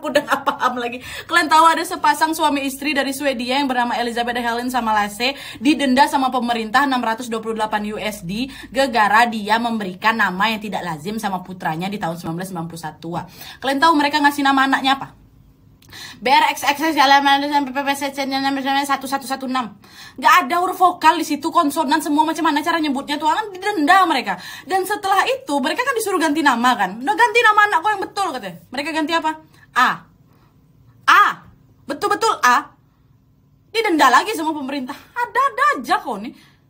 aku udah gak paham lagi. Kalian tahu ada sepasang suami istri dari Swedia yang bernama Elizabeth Helen sama Lasse didenda sama pemerintah 628 USD gegara dia memberikan nama yang tidak lazim sama putranya di tahun 1991. Kalian tahu mereka ngasih nama anaknya apa? BRXX satu satu satu enam Gak ada huruf vokal di situ konsonan semua macam mana cara nyebutnya tuh kan didenda mereka dan setelah itu mereka kan disuruh ganti nama kan udah ganti nama anak kau yang betul katanya mereka ganti apa A A betul betul A didenda lagi semua pemerintah ada ada aja kok nih